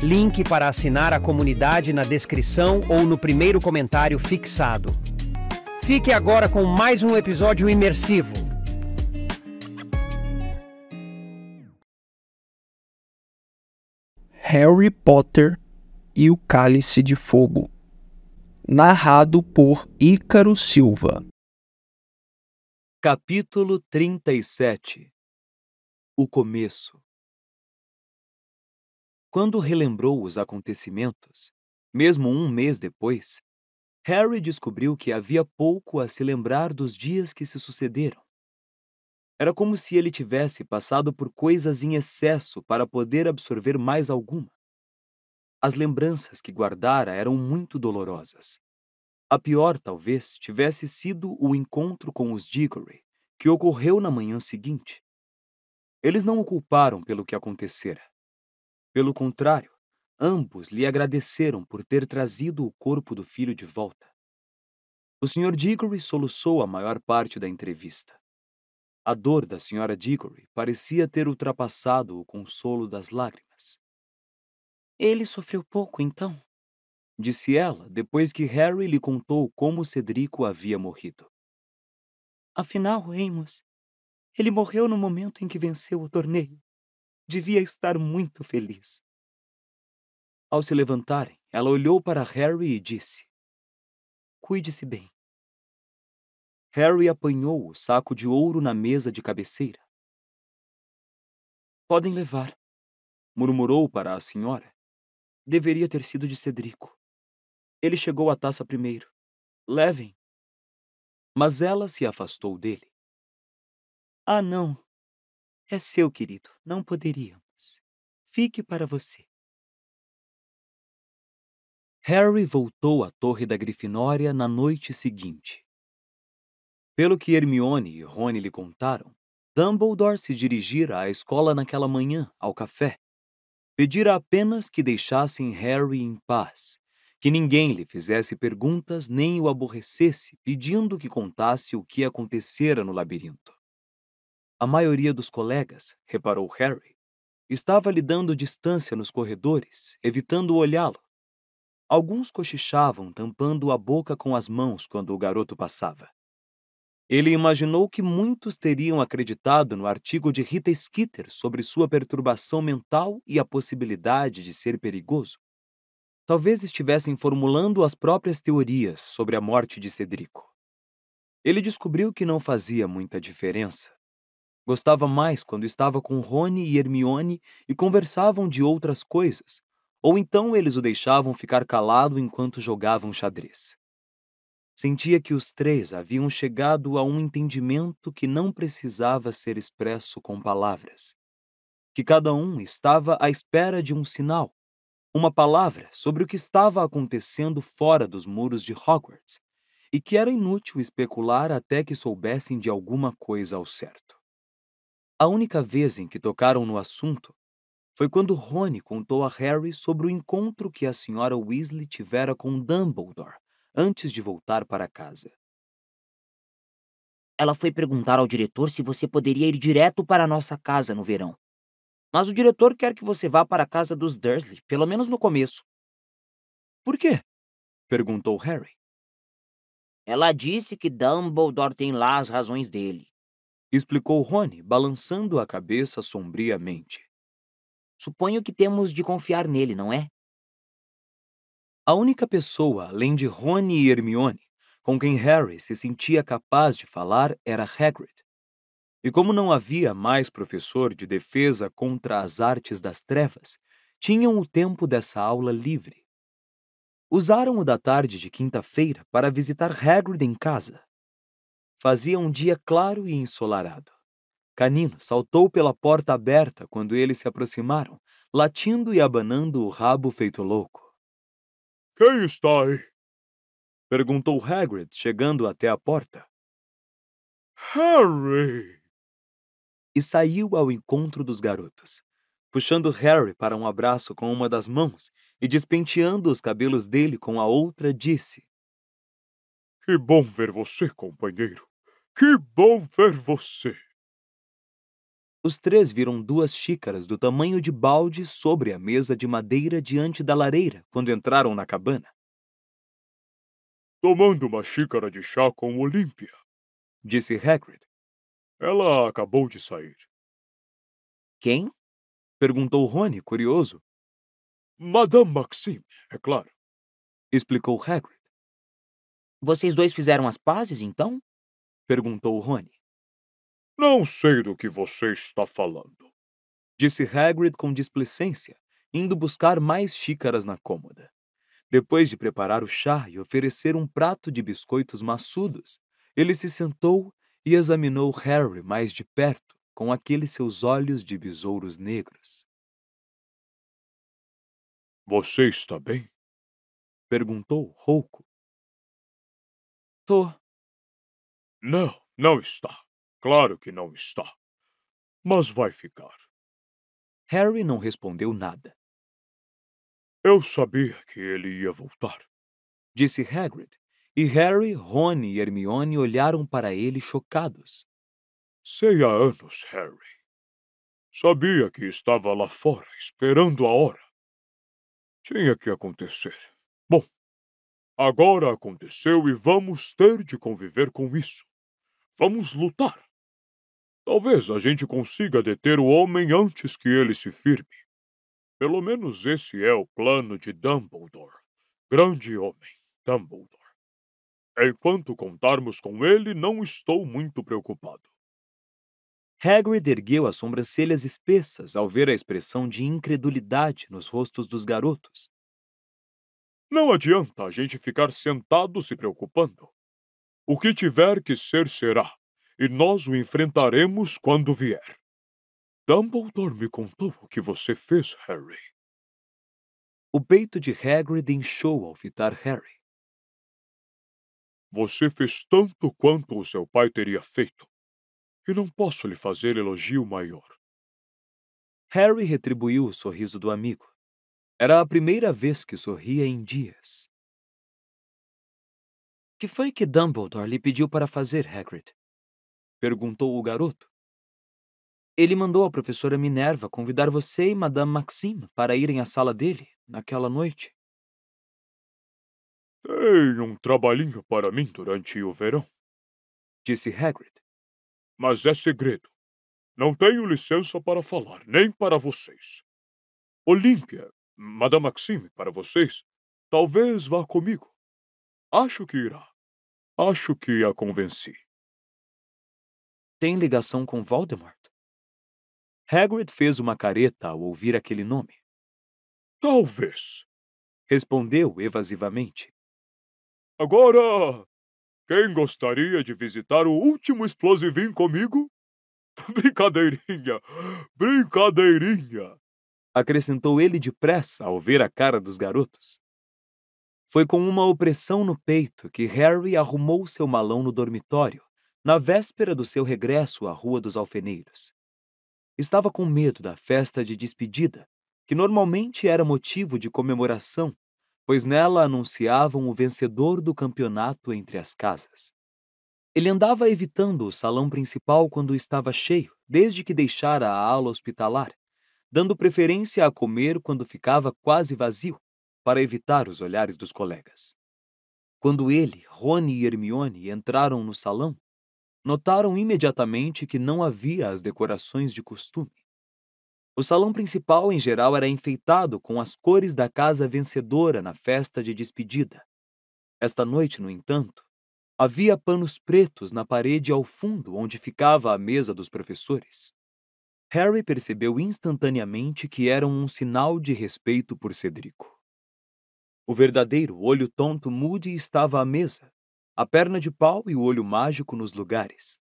Link para assinar a comunidade na descrição ou no primeiro comentário fixado. Fique agora com mais um episódio imersivo. Harry Potter e o Cálice de Fogo. Narrado por Ícaro Silva. Capítulo 37 O começo quando relembrou os acontecimentos, mesmo um mês depois, Harry descobriu que havia pouco a se lembrar dos dias que se sucederam. Era como se ele tivesse passado por coisas em excesso para poder absorver mais alguma. As lembranças que guardara eram muito dolorosas. A pior, talvez, tivesse sido o encontro com os Diggory, que ocorreu na manhã seguinte. Eles não o culparam pelo que acontecera. Pelo contrário, ambos lhe agradeceram por ter trazido o corpo do filho de volta. O Sr. Diggory soluçou a maior parte da entrevista. A dor da Sra. Diggory parecia ter ultrapassado o consolo das lágrimas. Ele sofreu pouco, então? Disse ela depois que Harry lhe contou como Cedrico havia morrido. Afinal, Amos, ele morreu no momento em que venceu o torneio devia estar muito feliz. Ao se levantarem, ela olhou para Harry e disse: Cuide-se bem. Harry apanhou o saco de ouro na mesa de cabeceira. Podem levar, murmurou para a senhora. Deveria ter sido de Cedrico. Ele chegou à taça primeiro. Levem. Mas ela se afastou dele. Ah, não, é seu, querido. Não poderíamos. Fique para você. Harry voltou à Torre da Grifinória na noite seguinte. Pelo que Hermione e Rony lhe contaram, Dumbledore se dirigira à escola naquela manhã, ao café. Pedira apenas que deixassem Harry em paz, que ninguém lhe fizesse perguntas nem o aborrecesse, pedindo que contasse o que acontecera no labirinto. A maioria dos colegas, reparou Harry, estava lhe dando distância nos corredores, evitando olhá-lo. Alguns cochichavam, tampando a boca com as mãos quando o garoto passava. Ele imaginou que muitos teriam acreditado no artigo de Rita Skeeter sobre sua perturbação mental e a possibilidade de ser perigoso. Talvez estivessem formulando as próprias teorias sobre a morte de Cedrico. Ele descobriu que não fazia muita diferença. Gostava mais quando estava com Rony e Hermione e conversavam de outras coisas, ou então eles o deixavam ficar calado enquanto jogavam xadrez. Sentia que os três haviam chegado a um entendimento que não precisava ser expresso com palavras. Que cada um estava à espera de um sinal, uma palavra sobre o que estava acontecendo fora dos muros de Hogwarts, e que era inútil especular até que soubessem de alguma coisa ao certo. A única vez em que tocaram no assunto foi quando Rony contou a Harry sobre o encontro que a senhora Weasley tivera com Dumbledore antes de voltar para casa. Ela foi perguntar ao diretor se você poderia ir direto para a nossa casa no verão. Mas o diretor quer que você vá para a casa dos Dursley, pelo menos no começo. Por quê? perguntou Harry. Ela disse que Dumbledore tem lá as razões dele explicou Rony, balançando a cabeça sombriamente. Suponho que temos de confiar nele, não é? A única pessoa, além de Rony e Hermione, com quem Harry se sentia capaz de falar era Hagrid. E como não havia mais professor de defesa contra as artes das trevas, tinham o tempo dessa aula livre. Usaram o da tarde de quinta-feira para visitar Hagrid em casa Fazia um dia claro e ensolarado. Canino saltou pela porta aberta quando eles se aproximaram, latindo e abanando o rabo feito louco. Quem está aí? Perguntou Hagrid, chegando até a porta. Harry! E saiu ao encontro dos garotos, puxando Harry para um abraço com uma das mãos e despenteando os cabelos dele com a outra, disse: que bom ver você, companheiro. Que bom ver você. Os três viram duas xícaras do tamanho de balde sobre a mesa de madeira diante da lareira quando entraram na cabana. Tomando uma xícara de chá com Olímpia, disse Hagrid. Ela acabou de sair. Quem? perguntou Rony, curioso. Madame Maxime, é claro, explicou Hagrid. Vocês dois fizeram as pazes, então? perguntou Rony. Não sei do que você está falando, disse Hagrid com displicência, indo buscar mais xícaras na cômoda. Depois de preparar o chá e oferecer um prato de biscoitos maçudos, ele se sentou e examinou Harry mais de perto com aqueles seus olhos de besouros negros. Você está bem? perguntou rouco. Tô. Não, não está. Claro que não está. Mas vai ficar. Harry não respondeu nada. Eu sabia que ele ia voltar, disse Hagrid, e Harry, Ron e Hermione olharam para ele chocados. Sei há anos, Harry. Sabia que estava lá fora esperando a hora. Tinha que acontecer. Agora aconteceu e vamos ter de conviver com isso. Vamos lutar. Talvez a gente consiga deter o homem antes que ele se firme. Pelo menos esse é o plano de Dumbledore. Grande homem, Dumbledore. Enquanto contarmos com ele, não estou muito preocupado. Hagrid ergueu as sobrancelhas espessas ao ver a expressão de incredulidade nos rostos dos garotos não adianta a gente ficar sentado se preocupando. O que tiver que ser, será, e nós o enfrentaremos quando vier. Dumbledore me contou o que você fez, Harry. O peito de Hagrid inchou ao fitar Harry. Você fez tanto quanto o seu pai teria feito, e não posso lhe fazer elogio maior. Harry retribuiu o sorriso do amigo. Era a primeira vez que sorria em dias. Que foi que Dumbledore lhe pediu para fazer, Hagrid? Perguntou o garoto. Ele mandou a professora Minerva convidar você e Madame Maxime para irem à sala dele naquela noite. Tem um trabalhinho para mim durante o verão, disse Hagrid. Mas é segredo. Não tenho licença para falar, nem para vocês. Olímpia Madame Maxime, para vocês, talvez vá comigo. Acho que irá. Acho que a convenci. Tem ligação com Voldemort? Hagrid fez uma careta ao ouvir aquele nome. Talvez, respondeu evasivamente. Agora, quem gostaria de visitar o último explosivim comigo? Brincadeirinha, brincadeirinha acrescentou ele depressa ao ver a cara dos garotos. Foi com uma opressão no peito que Harry arrumou seu malão no dormitório, na véspera do seu regresso à Rua dos Alfeneiros. Estava com medo da festa de despedida, que normalmente era motivo de comemoração, pois nela anunciavam o vencedor do campeonato entre as casas. Ele andava evitando o salão principal quando estava cheio, desde que deixara a ala hospitalar, dando preferência a comer quando ficava quase vazio, para evitar os olhares dos colegas. Quando ele, Rony e Hermione entraram no salão, notaram imediatamente que não havia as decorações de costume. O salão principal, em geral, era enfeitado com as cores da casa vencedora na festa de despedida. Esta noite, no entanto, havia panos pretos na parede ao fundo onde ficava a mesa dos professores. Harry percebeu instantaneamente que eram um sinal de respeito por Cedrico. O verdadeiro olho tonto Moody estava à mesa, a perna de pau e o olho mágico nos lugares.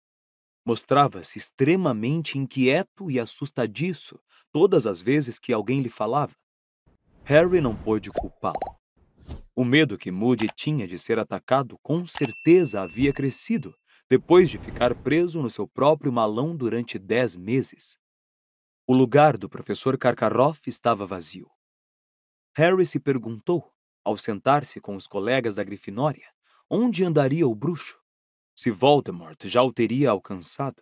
Mostrava-se extremamente inquieto e assustadiço todas as vezes que alguém lhe falava. Harry não pôde culpá-lo. O medo que Moody tinha de ser atacado com certeza havia crescido depois de ficar preso no seu próprio malão durante dez meses, o lugar do professor Karkaroff estava vazio. Harry se perguntou, ao sentar-se com os colegas da Grifinória, onde andaria o bruxo, se Voldemort já o teria alcançado.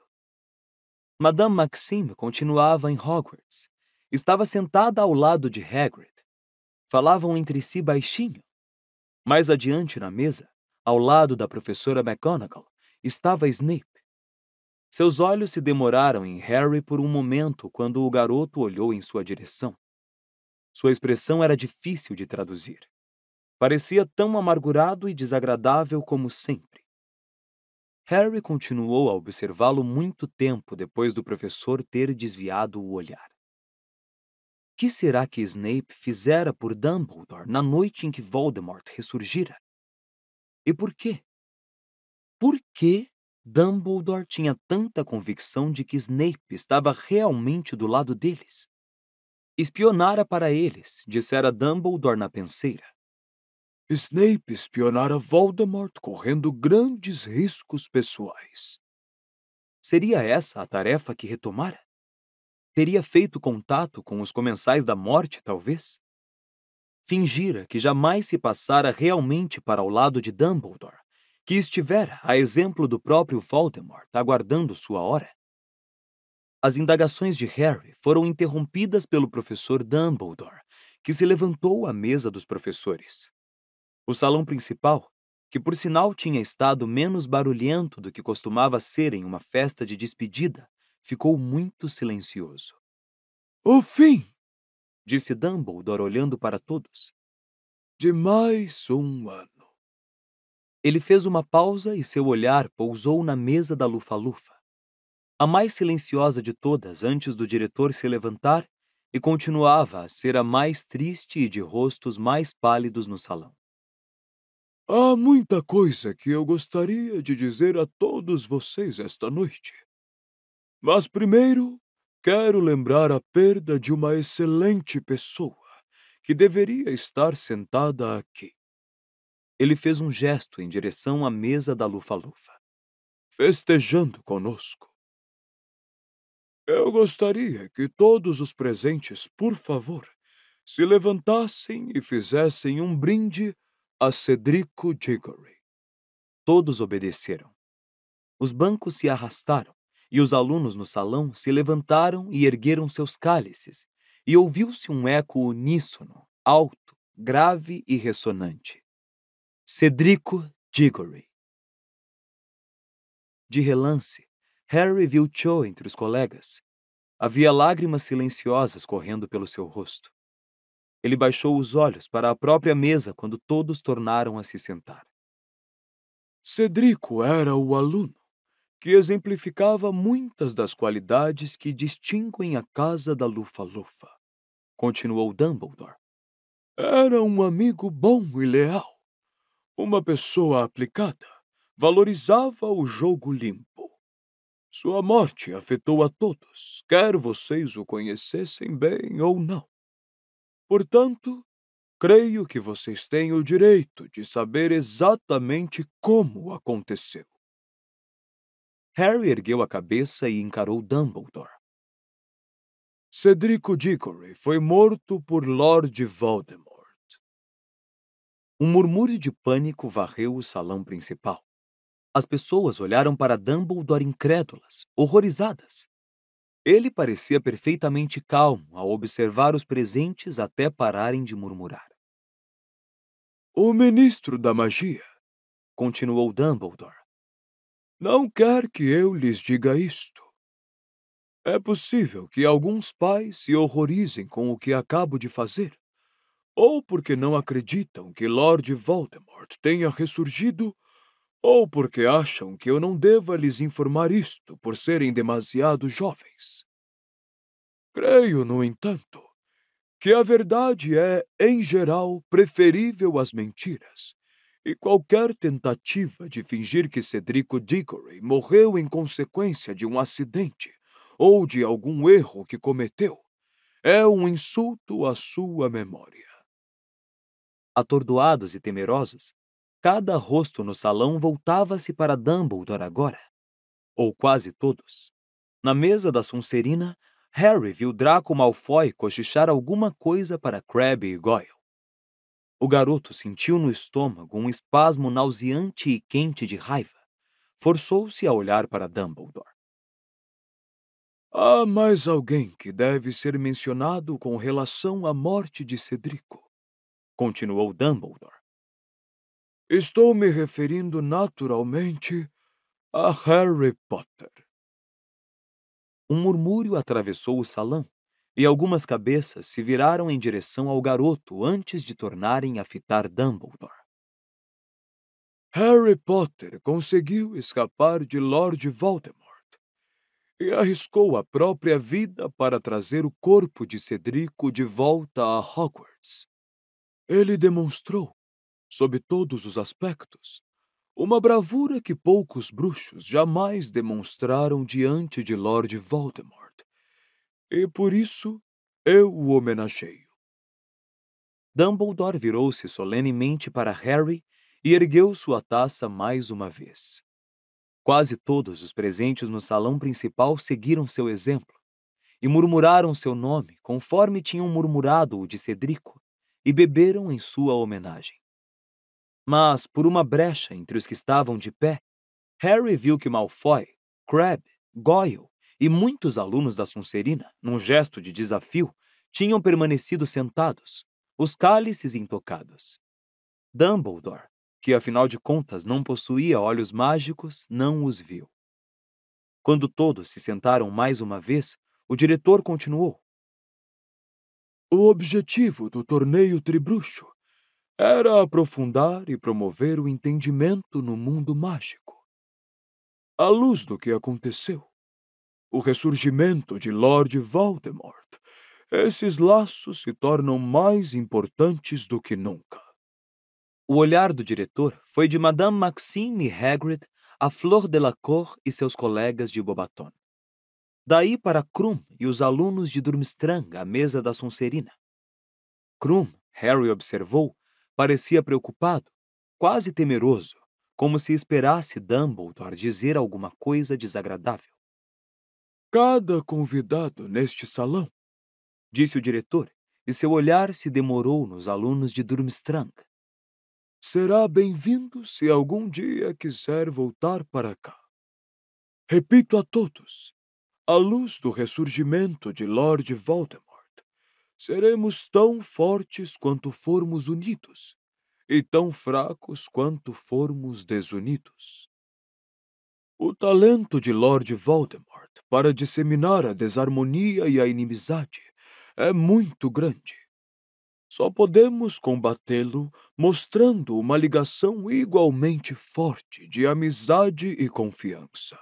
Madame Maxime continuava em Hogwarts. Estava sentada ao lado de Hagrid. Falavam entre si baixinho. Mais adiante na mesa, ao lado da professora McGonagall, estava Snape. Seus olhos se demoraram em Harry por um momento quando o garoto olhou em sua direção. Sua expressão era difícil de traduzir. Parecia tão amargurado e desagradável como sempre. Harry continuou a observá-lo muito tempo depois do professor ter desviado o olhar. Que será que Snape fizera por Dumbledore na noite em que Voldemort ressurgira? E por quê? Por que Dumbledore tinha tanta convicção de que Snape estava realmente do lado deles. Espionara para eles, dissera Dumbledore na penseira. Snape espionara Voldemort correndo grandes riscos pessoais. Seria essa a tarefa que retomara? Teria feito contato com os comensais da morte, talvez? Fingira que jamais se passara realmente para o lado de Dumbledore que estivera, a exemplo do próprio Voldemort, aguardando sua hora? As indagações de Harry foram interrompidas pelo professor Dumbledore, que se levantou à mesa dos professores. O salão principal, que por sinal tinha estado menos barulhento do que costumava ser em uma festa de despedida, ficou muito silencioso. O fim! disse Dumbledore olhando para todos. De mais um ano. Ele fez uma pausa e seu olhar pousou na mesa da lufa-lufa. A mais silenciosa de todas antes do diretor se levantar e continuava a ser a mais triste e de rostos mais pálidos no salão. Há muita coisa que eu gostaria de dizer a todos vocês esta noite. Mas primeiro, quero lembrar a perda de uma excelente pessoa que deveria estar sentada aqui. Ele fez um gesto em direção à mesa da lufa-lufa. Festejando conosco. Eu gostaria que todos os presentes, por favor, se levantassem e fizessem um brinde a Cedrico Diggory. Todos obedeceram. Os bancos se arrastaram e os alunos no salão se levantaram e ergueram seus cálices, e ouviu-se um eco uníssono, alto, grave e ressonante. Cedrico Diggory. De relance, Harry viu Cho entre os colegas. Havia lágrimas silenciosas correndo pelo seu rosto. Ele baixou os olhos para a própria mesa quando todos tornaram a se sentar. Cedrico era o aluno que exemplificava muitas das qualidades que distinguem a casa da Lufa-Lufa, continuou Dumbledore. Era um amigo bom e leal uma pessoa aplicada valorizava o jogo limpo. Sua morte afetou a todos, quer vocês o conhecessem bem ou não. Portanto, creio que vocês têm o direito de saber exatamente como aconteceu. Harry ergueu a cabeça e encarou Dumbledore. Cedrico Diggory foi morto por Lord Voldemort. Um murmúrio de pânico varreu o salão principal. As pessoas olharam para Dumbledore incrédulas, horrorizadas. Ele parecia perfeitamente calmo ao observar os presentes até pararem de murmurar. O ministro da magia, continuou Dumbledore, não quer que eu lhes diga isto. É possível que alguns pais se horrorizem com o que acabo de fazer ou porque não acreditam que Lord Voldemort tenha ressurgido, ou porque acham que eu não deva lhes informar isto por serem demasiado jovens. Creio, no entanto, que a verdade é, em geral, preferível às mentiras, e qualquer tentativa de fingir que Cedrico Diggory morreu em consequência de um acidente ou de algum erro que cometeu é um insulto à sua memória. Atordoados e temerosos, cada rosto no salão voltava-se para Dumbledore agora. Ou quase todos. Na mesa da Sonserina, Harry viu Draco Malfoy cochichar alguma coisa para Crabbe e Goyle. O garoto sentiu no estômago um espasmo nauseante e quente de raiva. Forçou-se a olhar para Dumbledore. Há mais alguém que deve ser mencionado com relação à morte de Cedrico continuou Dumbledore. Estou me referindo naturalmente a Harry Potter. Um murmúrio atravessou o salão e algumas cabeças se viraram em direção ao garoto antes de tornarem a fitar Dumbledore. Harry Potter conseguiu escapar de Lord Voldemort e arriscou a própria vida para trazer o corpo de Cedrico de volta a Hogwarts. Ele demonstrou, sob todos os aspectos, uma bravura que poucos bruxos jamais demonstraram diante de Lord Voldemort. E por isso eu o homenageio. Dumbledore virou-se solenemente para Harry e ergueu sua taça mais uma vez. Quase todos os presentes no salão principal seguiram seu exemplo e murmuraram seu nome conforme tinham murmurado o de Cedrico e beberam em sua homenagem. Mas, por uma brecha entre os que estavam de pé, Harry viu que Malfoy, Crabbe, Goyle e muitos alunos da Sonserina, num gesto de desafio, tinham permanecido sentados, os cálices intocados. Dumbledore, que afinal de contas não possuía olhos mágicos, não os viu. Quando todos se sentaram mais uma vez, o diretor continuou, o objetivo do torneio Tribruxo era aprofundar e promover o entendimento no mundo mágico. À luz do que aconteceu, o ressurgimento de Lord Voldemort, esses laços se tornam mais importantes do que nunca. O olhar do diretor foi de Madame Maxime Hagrid a Flor Delacour e seus colegas de Bobaton. Daí para Krum e os alunos de Durmstrang à mesa da Sonserina. Krum, Harry observou, parecia preocupado, quase temeroso, como se esperasse Dumbledore dizer alguma coisa desagradável. Cada convidado neste salão, disse o diretor, e seu olhar se demorou nos alunos de Durmstrang. Será bem-vindo se algum dia quiser voltar para cá. Repito a todos, à luz do ressurgimento de Lord Voldemort, seremos tão fortes quanto formos unidos e tão fracos quanto formos desunidos. O talento de Lord Voldemort para disseminar a desarmonia e a inimizade é muito grande. Só podemos combatê-lo mostrando uma ligação igualmente forte de amizade e confiança.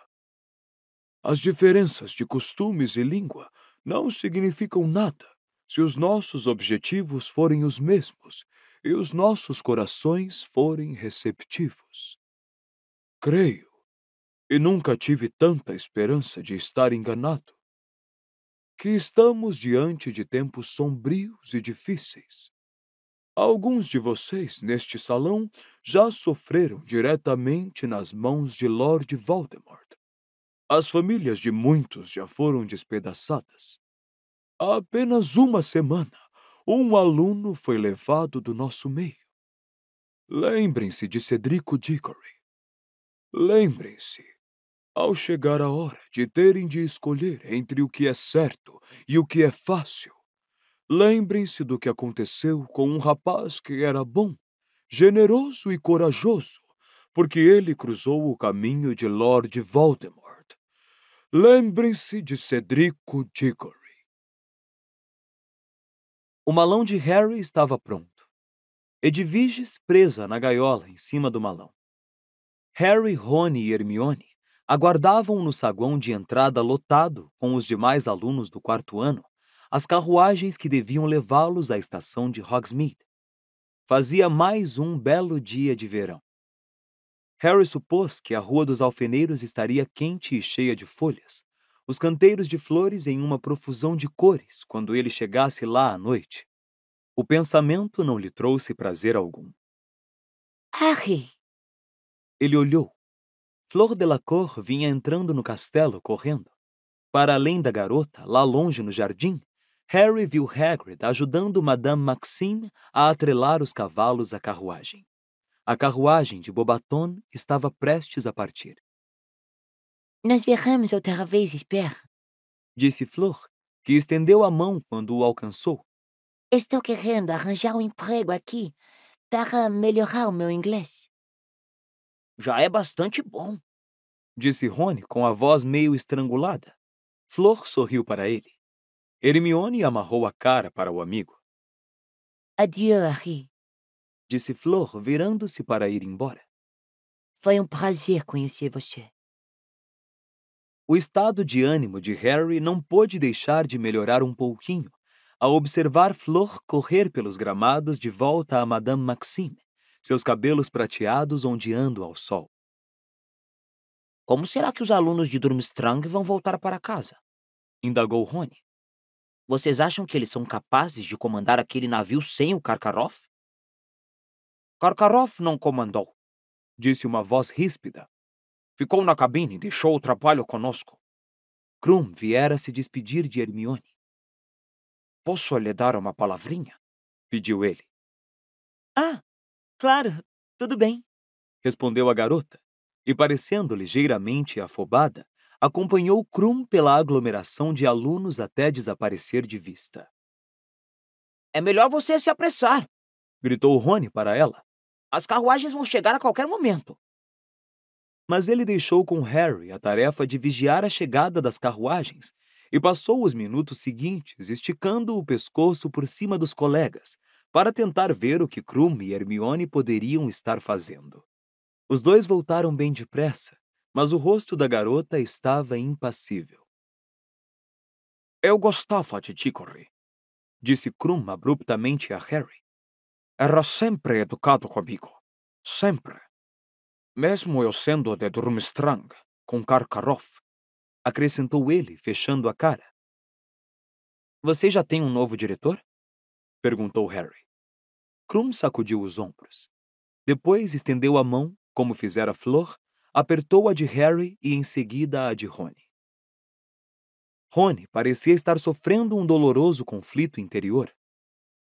As diferenças de costumes e língua não significam nada se os nossos objetivos forem os mesmos e os nossos corações forem receptivos. Creio, e nunca tive tanta esperança de estar enganado, que estamos diante de tempos sombrios e difíceis. Alguns de vocês neste salão já sofreram diretamente nas mãos de Lord Voldemort as famílias de muitos já foram despedaçadas. Há apenas uma semana, um aluno foi levado do nosso meio. Lembrem-se de Cedrico Diggory. Lembrem-se, ao chegar a hora de terem de escolher entre o que é certo e o que é fácil, lembrem-se do que aconteceu com um rapaz que era bom, generoso e corajoso, porque ele cruzou o caminho de Lord Voldemort Lembre-se de Cedrico Diggory. O malão de Harry estava pronto. Edviges presa na gaiola em cima do malão. Harry, Rony e Hermione aguardavam no saguão de entrada lotado com os demais alunos do quarto ano as carruagens que deviam levá-los à estação de Hogsmeade. Fazia mais um belo dia de verão. Harry supôs que a Rua dos Alfeneiros estaria quente e cheia de folhas, os canteiros de flores em uma profusão de cores quando ele chegasse lá à noite. O pensamento não lhe trouxe prazer algum. Harry! Ele olhou. Flor Delacour vinha entrando no castelo correndo. Para além da garota, lá longe no jardim, Harry viu Hagrid ajudando Madame Maxime a atrelar os cavalos à carruagem. A carruagem de Bobaton estava prestes a partir. Nós veremos outra vez, espera, disse Flor, que estendeu a mão quando o alcançou. Estou querendo arranjar um emprego aqui para melhorar o meu inglês. Já é bastante bom, disse Rony com a voz meio estrangulada. Flor sorriu para ele. Hermione amarrou a cara para o amigo. Adieu, Harry disse Flor, virando-se para ir embora. Foi um prazer conhecer você. O estado de ânimo de Harry não pôde deixar de melhorar um pouquinho ao observar Flor correr pelos gramados de volta a Madame Maxime, seus cabelos prateados ondeando ao sol. Como será que os alunos de Durmstrang vão voltar para casa? indagou Rony. Vocês acham que eles são capazes de comandar aquele navio sem o Karkaroff? Karkarov não comandou, disse uma voz ríspida. Ficou na cabine e deixou o trabalho conosco. Krum viera se despedir de Hermione. Posso lhe dar uma palavrinha? pediu ele. Ah, claro, tudo bem, respondeu a garota, e parecendo ligeiramente afobada, acompanhou Krum pela aglomeração de alunos até desaparecer de vista. É melhor você se apressar, gritou Rony para ela, as carruagens vão chegar a qualquer momento. Mas ele deixou com Harry a tarefa de vigiar a chegada das carruagens e passou os minutos seguintes esticando o pescoço por cima dos colegas para tentar ver o que Krum e Hermione poderiam estar fazendo. Os dois voltaram bem depressa, mas o rosto da garota estava impassível. Eu gostava de Chicory, disse Krum abruptamente a Harry, era sempre educado comigo. Sempre. Mesmo eu sendo de Durmstrang, com Karkaroff, acrescentou ele, fechando a cara. Você já tem um novo diretor? perguntou Harry. Krum sacudiu os ombros. Depois estendeu a mão, como fizera Flor, apertou a de Harry e em seguida a de Rony. Rony parecia estar sofrendo um doloroso conflito interior.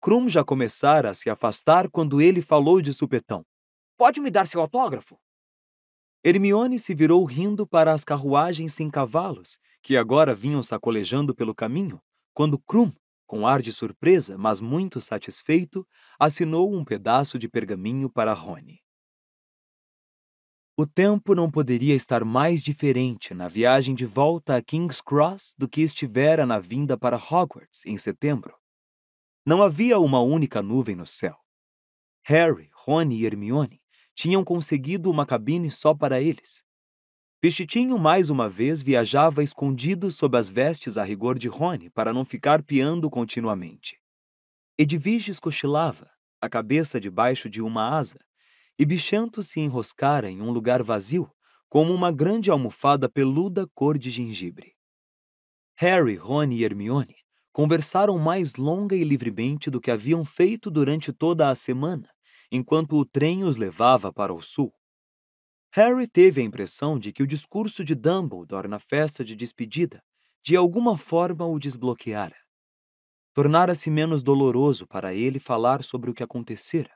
Krum já começara a se afastar quando ele falou de supetão. Pode me dar seu autógrafo? Hermione se virou rindo para as carruagens sem cavalos, que agora vinham sacolejando pelo caminho, quando Krum, com ar de surpresa, mas muito satisfeito, assinou um pedaço de pergaminho para Rony. O tempo não poderia estar mais diferente na viagem de volta a King's Cross do que estivera na vinda para Hogwarts, em setembro. Não havia uma única nuvem no céu. Harry, Rony e Hermione tinham conseguido uma cabine só para eles. Pichitinho mais uma vez viajava escondido sob as vestes a rigor de Rony para não ficar piando continuamente. Edviges cochilava, a cabeça debaixo de uma asa, e Bichanto se enroscara em um lugar vazio, como uma grande almofada peluda cor de gengibre. Harry, Rony e Hermione Conversaram mais longa e livremente do que haviam feito durante toda a semana, enquanto o trem os levava para o sul. Harry teve a impressão de que o discurso de Dumbledore na festa de despedida de alguma forma o desbloqueara. Tornara-se menos doloroso para ele falar sobre o que acontecera.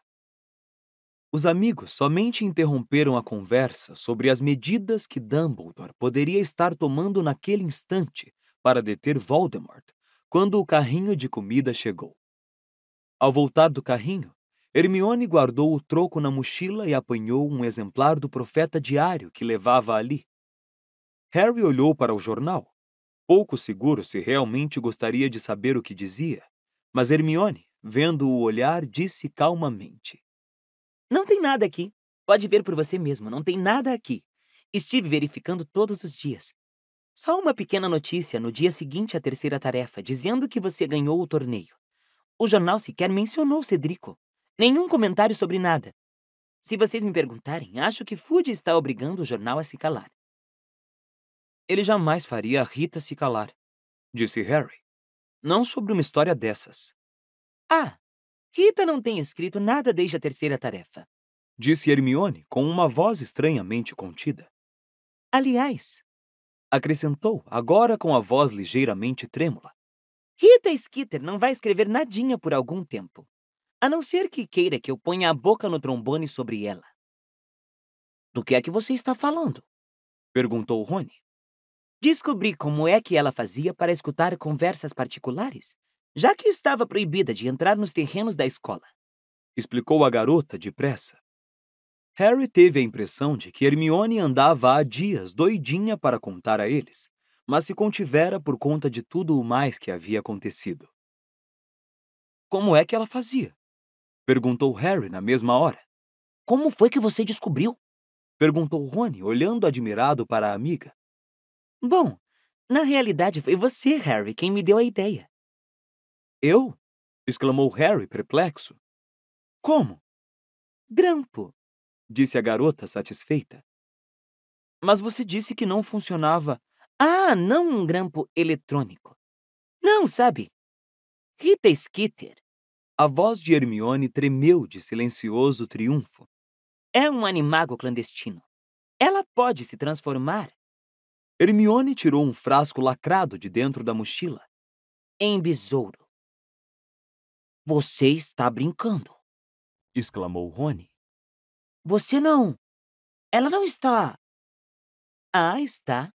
Os amigos somente interromperam a conversa sobre as medidas que Dumbledore poderia estar tomando naquele instante para deter Voldemort quando o carrinho de comida chegou. Ao voltar do carrinho, Hermione guardou o troco na mochila e apanhou um exemplar do profeta diário que levava ali. Harry olhou para o jornal, pouco seguro se realmente gostaria de saber o que dizia, mas Hermione, vendo o olhar, disse calmamente: Não tem nada aqui. Pode ver por você mesmo, não tem nada aqui. Estive verificando todos os dias. Só uma pequena notícia no dia seguinte à terceira tarefa, dizendo que você ganhou o torneio. O jornal sequer mencionou Cedrico. Nenhum comentário sobre nada. Se vocês me perguntarem, acho que Food está obrigando o jornal a se calar. Ele jamais faria a Rita se calar, disse Harry. Não sobre uma história dessas. Ah, Rita não tem escrito nada desde a terceira tarefa, disse Hermione com uma voz estranhamente contida. Aliás, acrescentou, agora com a voz ligeiramente trêmula. Rita Skeeter não vai escrever nadinha por algum tempo, a não ser que queira que eu ponha a boca no trombone sobre ela. Do que é que você está falando? perguntou Rony. Descobri como é que ela fazia para escutar conversas particulares, já que estava proibida de entrar nos terrenos da escola. Explicou a garota depressa. Harry teve a impressão de que Hermione andava há dias doidinha para contar a eles, mas se contivera por conta de tudo o mais que havia acontecido. Como é que ela fazia? perguntou Harry na mesma hora. Como foi que você descobriu? perguntou Rony, olhando admirado para a amiga. Bom, na realidade foi você, Harry, quem me deu a ideia. Eu? exclamou Harry, perplexo. Como? Grampo, disse a garota satisfeita. Mas você disse que não funcionava. Ah, não um grampo eletrônico. Não, sabe? Rita Skeeter. A voz de Hermione tremeu de silencioso triunfo. É um animago clandestino. Ela pode se transformar. Hermione tirou um frasco lacrado de dentro da mochila. Em besouro. Você está brincando! exclamou Rony. Você não. Ela não está. Ah, está.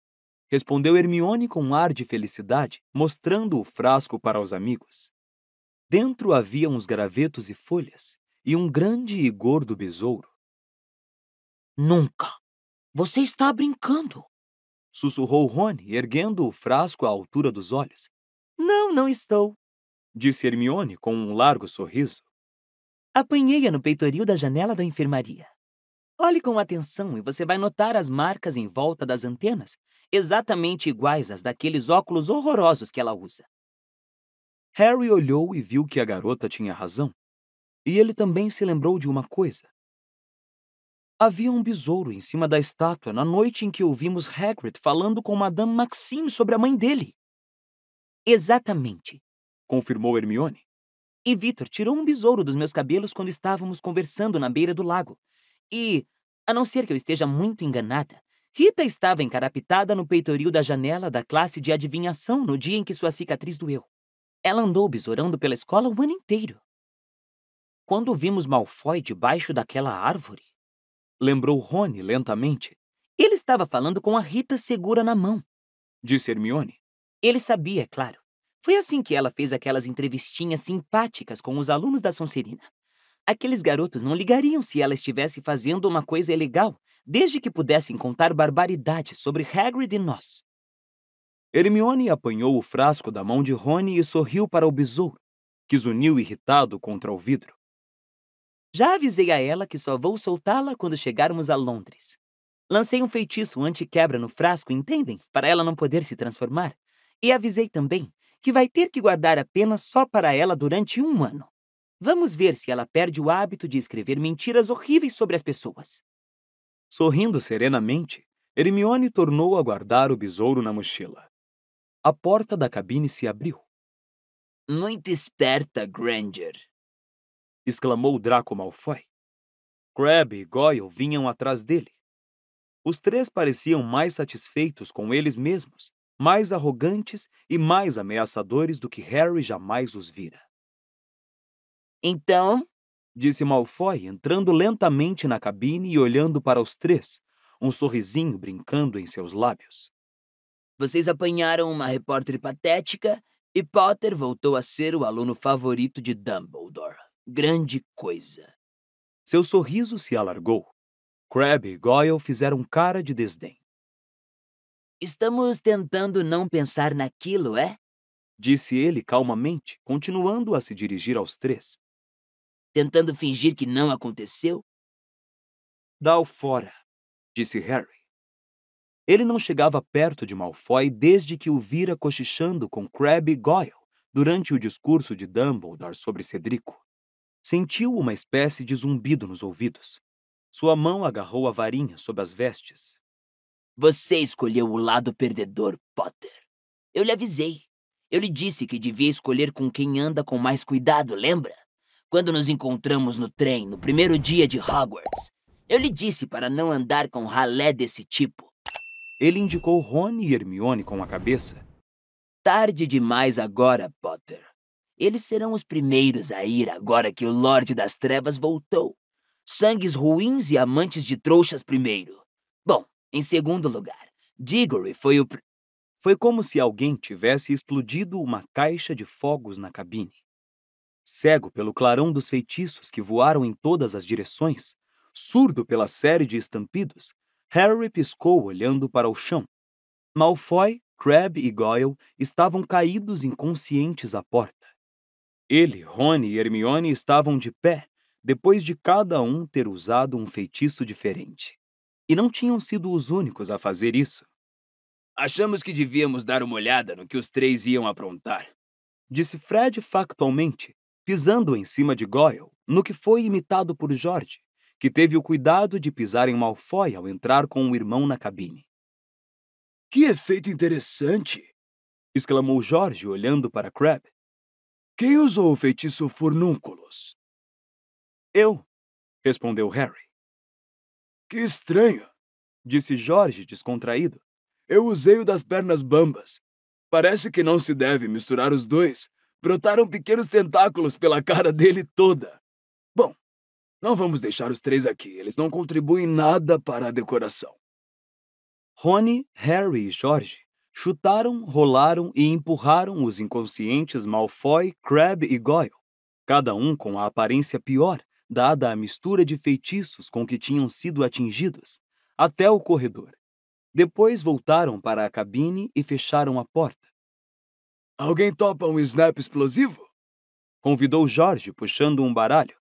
Respondeu Hermione com um ar de felicidade, mostrando o frasco para os amigos. Dentro havia uns gravetos e folhas, e um grande e gordo besouro. Nunca! Você está brincando! Sussurrou Rony, erguendo o frasco à altura dos olhos. Não, não estou, disse Hermione com um largo sorriso. Apanhei-a no peitoril da janela da enfermaria. Olhe com atenção e você vai notar as marcas em volta das antenas, exatamente iguais às daqueles óculos horrorosos que ela usa. Harry olhou e viu que a garota tinha razão. E ele também se lembrou de uma coisa. Havia um besouro em cima da estátua na noite em que ouvimos Hagrid falando com Madame Maxime sobre a mãe dele. Exatamente, confirmou Hermione. E Victor tirou um besouro dos meus cabelos quando estávamos conversando na beira do lago. E a não ser que eu esteja muito enganada, Rita estava encarapitada no peitoril da janela da classe de adivinhação no dia em que sua cicatriz doeu. Ela andou besourando pela escola o ano inteiro. Quando vimos Malfoy debaixo daquela árvore, lembrou Rony lentamente. Ele estava falando com a Rita segura na mão. Disse Hermione. Ele sabia, é claro. Foi assim que ela fez aquelas entrevistinhas simpáticas com os alunos da Sonserina. Aqueles garotos não ligariam se ela estivesse fazendo uma coisa ilegal, desde que pudessem contar barbaridades sobre Hagrid e nós. Hermione apanhou o frasco da mão de Rony e sorriu para o besouro, que zuniu irritado contra o vidro. Já avisei a ela que só vou soltá-la quando chegarmos a Londres. Lancei um feitiço anti-quebra no frasco, entendem? Para ela não poder se transformar. E avisei também que vai ter que guardar apenas só para ela durante um ano. Vamos ver se ela perde o hábito de escrever mentiras horríveis sobre as pessoas. Sorrindo serenamente, Hermione tornou a guardar o besouro na mochila. A porta da cabine se abriu. Muito esperta, Granger! exclamou Draco Malfoy. Crabbe e Goyle vinham atrás dele. Os três pareciam mais satisfeitos com eles mesmos, mais arrogantes e mais ameaçadores do que Harry jamais os vira. Então? Disse Malfoy, entrando lentamente na cabine e olhando para os três, um sorrisinho brincando em seus lábios. Vocês apanharam uma repórter patética e Potter voltou a ser o aluno favorito de Dumbledore. Grande coisa. Seu sorriso se alargou. Crabbe e Goyle fizeram cara de desdém. Estamos tentando não pensar naquilo, é? Disse ele calmamente, continuando a se dirigir aos três tentando fingir que não aconteceu? Dá-o fora, disse Harry. Ele não chegava perto de Malfoy desde que o vira cochichando com Crabbe e Goyle durante o discurso de Dumbledore sobre Cedrico. Sentiu uma espécie de zumbido nos ouvidos. Sua mão agarrou a varinha sob as vestes. Você escolheu o lado perdedor, Potter. Eu lhe avisei. Eu lhe disse que devia escolher com quem anda com mais cuidado, lembra? quando nos encontramos no trem no primeiro dia de Hogwarts. Eu lhe disse para não andar com ralé desse tipo. Ele indicou Ron e Hermione com a cabeça. Tarde demais agora, Potter. Eles serão os primeiros a ir agora que o Lorde das Trevas voltou. Sangues ruins e amantes de trouxas primeiro. Bom, em segundo lugar, Diggory foi o... Foi como se alguém tivesse explodido uma caixa de fogos na cabine cego pelo clarão dos feitiços que voaram em todas as direções, surdo pela série de estampidos, Harry piscou olhando para o chão. Malfoy, Crabbe e Goyle estavam caídos inconscientes à porta. Ele, Rony e Hermione estavam de pé, depois de cada um ter usado um feitiço diferente. E não tinham sido os únicos a fazer isso. Achamos que devíamos dar uma olhada no que os três iam aprontar, disse Fred factualmente, pisando em cima de Goyle, no que foi imitado por Jorge, que teve o cuidado de pisar em Malfoy ao entrar com o irmão na cabine. Que efeito interessante! exclamou Jorge olhando para Crab. Quem usou o feitiço furnúnculos? Eu, respondeu Harry. Que estranho, disse Jorge descontraído. Eu usei o das pernas bambas. Parece que não se deve misturar os dois, brotaram pequenos tentáculos pela cara dele toda. Bom, não vamos deixar os três aqui, eles não contribuem nada para a decoração. Rony, Harry e Jorge chutaram, rolaram e empurraram os inconscientes Malfoy, Crabbe e Goyle, cada um com a aparência pior, dada a mistura de feitiços com que tinham sido atingidos, até o corredor. Depois voltaram para a cabine e fecharam a porta, Alguém topa um snap explosivo? Convidou Jorge, puxando um baralho.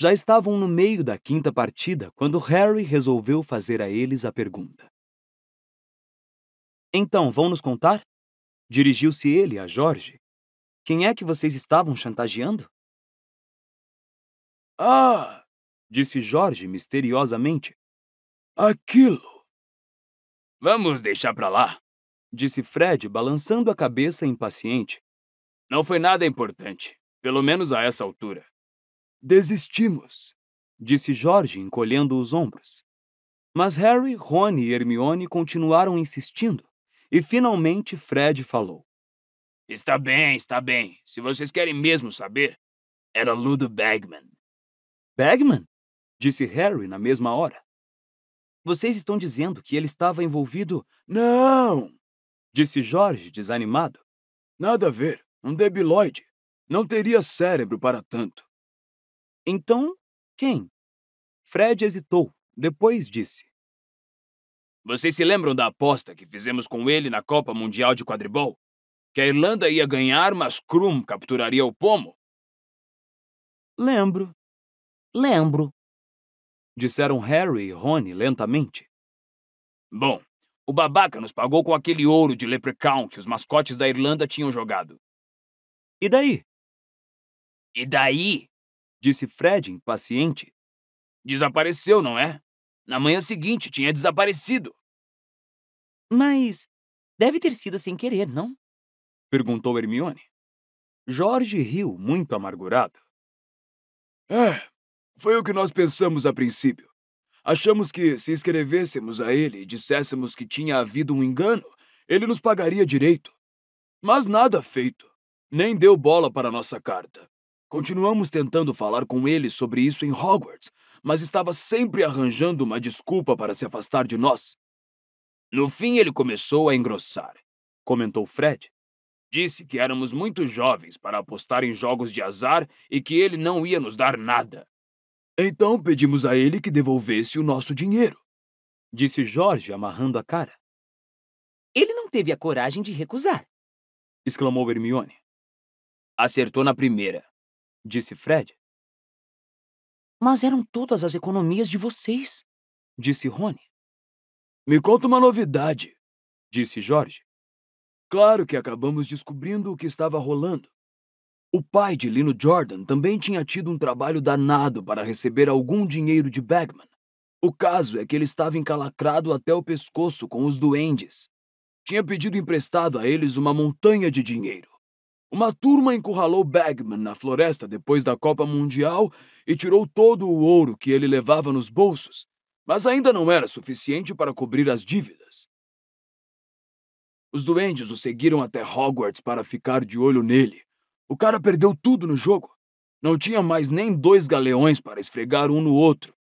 Já estavam no meio da quinta partida quando Harry resolveu fazer a eles a pergunta. Então, vão nos contar? Dirigiu-se ele a Jorge. Quem é que vocês estavam chantageando? Ah! Disse Jorge misteriosamente. Aquilo! Vamos deixar pra lá, disse Fred, balançando a cabeça impaciente. Não foi nada importante, pelo menos a essa altura. Desistimos, disse Jorge, encolhendo os ombros. Mas Harry, Rony e Hermione continuaram insistindo, e finalmente Fred falou. Está bem, está bem. Se vocês querem mesmo saber, era Ludo Bagman. Bagman? disse Harry na mesma hora. Vocês estão dizendo que ele estava envolvido. Não! disse Jorge, desanimado. Nada a ver, um debiloide. Não teria cérebro para tanto. Então, quem? Fred hesitou, depois disse. Vocês se lembram da aposta que fizemos com ele na Copa Mundial de Quadribol? Que a Irlanda ia ganhar, mas Krum capturaria o pomo? Lembro. Lembro. Disseram Harry e Rony lentamente. Bom, o babaca nos pagou com aquele ouro de leprechaun que os mascotes da Irlanda tinham jogado. E daí? E daí? Disse Fred, impaciente. Desapareceu, não é? Na manhã seguinte tinha desaparecido. Mas deve ter sido sem querer, não? Perguntou Hermione. Jorge riu, muito amargurado. É, foi o que nós pensamos a princípio. Achamos que, se escrevêssemos a ele e disséssemos que tinha havido um engano, ele nos pagaria direito. Mas nada feito. Nem deu bola para nossa carta. Continuamos tentando falar com ele sobre isso em Hogwarts, mas estava sempre arranjando uma desculpa para se afastar de nós. No fim, ele começou a engrossar, comentou Fred. Disse que éramos muito jovens para apostar em jogos de azar e que ele não ia nos dar nada. Então pedimos a ele que devolvesse o nosso dinheiro, disse Jorge, amarrando a cara. Ele não teve a coragem de recusar, exclamou Hermione. Acertou na primeira, disse Fred. Mas eram todas as economias de vocês, disse Rony. Me conta uma novidade, disse Jorge. Claro que acabamos descobrindo o que estava rolando. O pai de Lino Jordan também tinha tido um trabalho danado para receber algum dinheiro de Bagman. O caso é que ele estava encalacrado até o pescoço com os duendes. Tinha pedido emprestado a eles uma montanha de dinheiro. Uma turma encurralou Bagman na floresta depois da Copa Mundial e tirou todo o ouro que ele levava nos bolsos, mas ainda não era suficiente para cobrir as dívidas. Os duendes o seguiram até Hogwarts para ficar de olho nele. O cara perdeu tudo no jogo. Não tinha mais nem dois galeões para esfregar um no outro.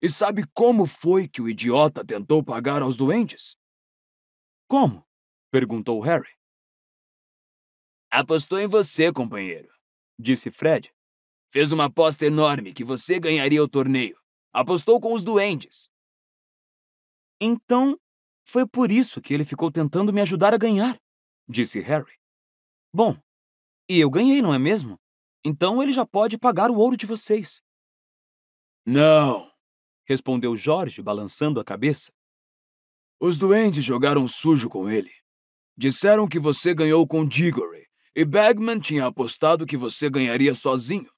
E sabe como foi que o idiota tentou pagar aos doentes? Como? perguntou Harry. Apostou em você, companheiro, disse Fred. Fez uma aposta enorme que você ganharia o torneio. Apostou com os duendes. Então, foi por isso que ele ficou tentando me ajudar a ganhar, disse Harry. Bom, e eu ganhei, não é mesmo? Então ele já pode pagar o ouro de vocês. Não, respondeu Jorge, balançando a cabeça. Os duendes jogaram sujo com ele. Disseram que você ganhou com Diggory, e Bagman tinha apostado que você ganharia sozinho.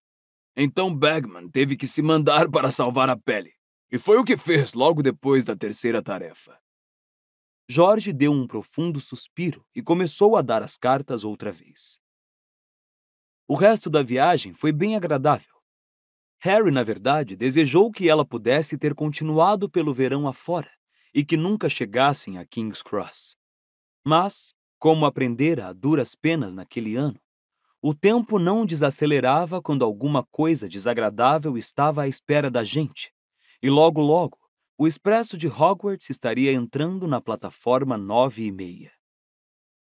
Então Bagman teve que se mandar para salvar a pele, e foi o que fez logo depois da terceira tarefa. Jorge deu um profundo suspiro e começou a dar as cartas outra vez. O resto da viagem foi bem agradável. Harry, na verdade, desejou que ela pudesse ter continuado pelo verão afora e que nunca chegassem a King's Cross. Mas, como aprendera a duras penas naquele ano, o tempo não desacelerava quando alguma coisa desagradável estava à espera da gente, e logo logo o expresso de Hogwarts estaria entrando na plataforma nove e meia.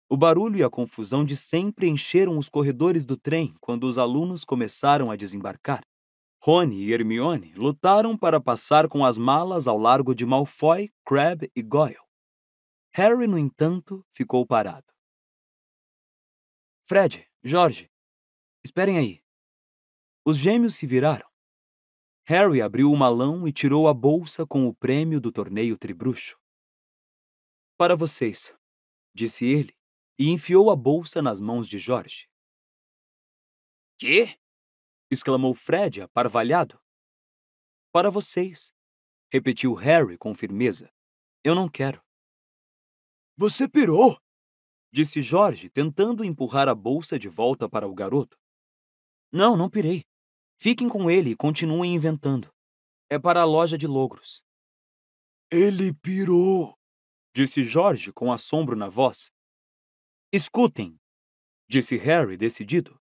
O barulho e a confusão de sempre encheram os corredores do trem quando os alunos começaram a desembarcar. Rony e Hermione lutaram para passar com as malas ao largo de Malfoy, Crabbe e Goyle. Harry, no entanto, ficou parado. Fred, Jorge, esperem aí. Os gêmeos se viraram. Harry abriu o malão e tirou a bolsa com o prêmio do torneio Tribruxo. Para vocês, disse ele, e enfiou a bolsa nas mãos de Jorge. Quê? exclamou Fred, aparvalhado. Para vocês, repetiu Harry com firmeza. Eu não quero. Você pirou! disse Jorge, tentando empurrar a bolsa de volta para o garoto. Não, não pirei. Fiquem com ele e continuem inventando. É para a loja de logros. Ele pirou! disse Jorge com assombro na voz. Escutem, disse Harry decidido.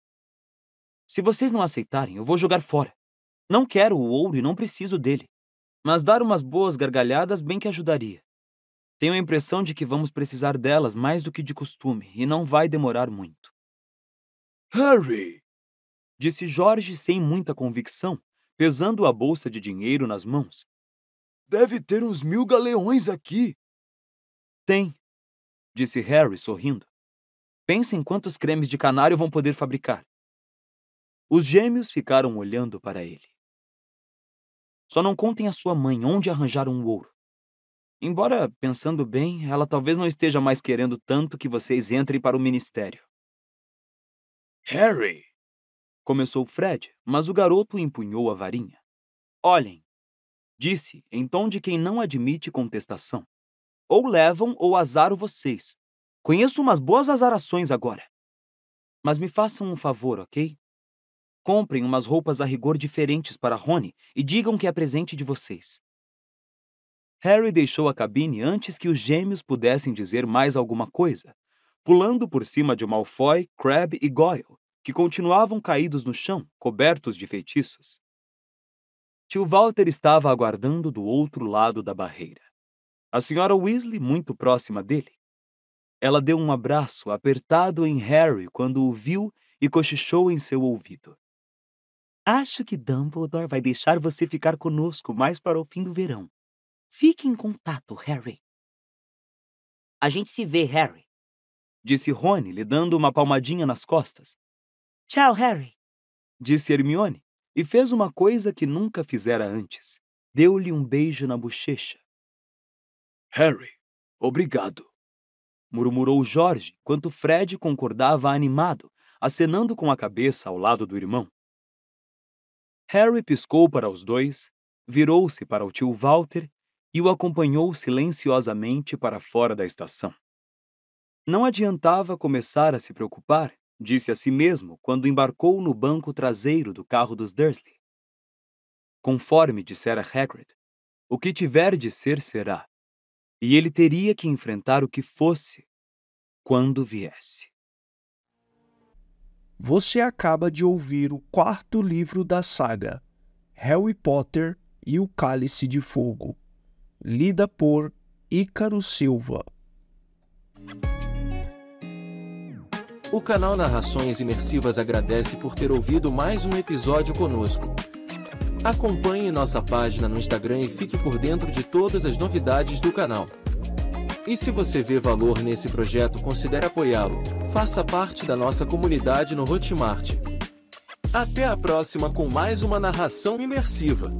Se vocês não aceitarem, eu vou jogar fora. Não quero o ouro e não preciso dele. Mas dar umas boas gargalhadas bem que ajudaria. Tenho a impressão de que vamos precisar delas mais do que de costume e não vai demorar muito. Harry! disse Jorge sem muita convicção, pesando a bolsa de dinheiro nas mãos. Deve ter uns mil galeões aqui. Tem, disse Harry sorrindo. Pense em quantos cremes de canário vão poder fabricar. Os gêmeos ficaram olhando para ele. Só não contem à sua mãe onde arranjaram o ouro. Embora, pensando bem, ela talvez não esteja mais querendo tanto que vocês entrem para o ministério. Harry! Começou Fred, mas o garoto empunhou a varinha. Olhem! Disse, em tom de quem não admite contestação. Ou levam ou azaro vocês, Conheço umas boas azarações agora. Mas me façam um favor, ok? Comprem umas roupas a rigor diferentes para Rony e digam que é presente de vocês. Harry deixou a cabine antes que os gêmeos pudessem dizer mais alguma coisa, pulando por cima de Malfoy, Crabbe e Goyle, que continuavam caídos no chão, cobertos de feitiços. Tio Walter estava aguardando do outro lado da barreira. A senhora Weasley muito próxima dele, ela deu um abraço apertado em Harry quando o viu e cochichou em seu ouvido. Acho que Dumbledore vai deixar você ficar conosco mais para o fim do verão. Fique em contato, Harry. A gente se vê, Harry. Disse Rony, lhe dando uma palmadinha nas costas. Tchau, Harry. Disse Hermione, e fez uma coisa que nunca fizera antes. Deu-lhe um beijo na bochecha. Harry, obrigado murmurou Jorge, enquanto Fred concordava animado, acenando com a cabeça ao lado do irmão. Harry piscou para os dois, virou-se para o tio Walter e o acompanhou silenciosamente para fora da estação. Não adiantava começar a se preocupar, disse a si mesmo quando embarcou no banco traseiro do carro dos Dursley. Conforme dissera Hagrid, o que tiver de ser será e ele teria que enfrentar o que fosse quando viesse. Você acaba de ouvir o quarto livro da saga, Harry Potter e o Cálice de Fogo, lida por Ícaro Silva. O canal Narrações Imersivas agradece por ter ouvido mais um episódio conosco. Acompanhe nossa página no Instagram e fique por dentro de todas as novidades do canal. E se você vê valor nesse projeto, considere apoiá-lo. Faça parte da nossa comunidade no Hotmart. Até a próxima com mais uma narração imersiva.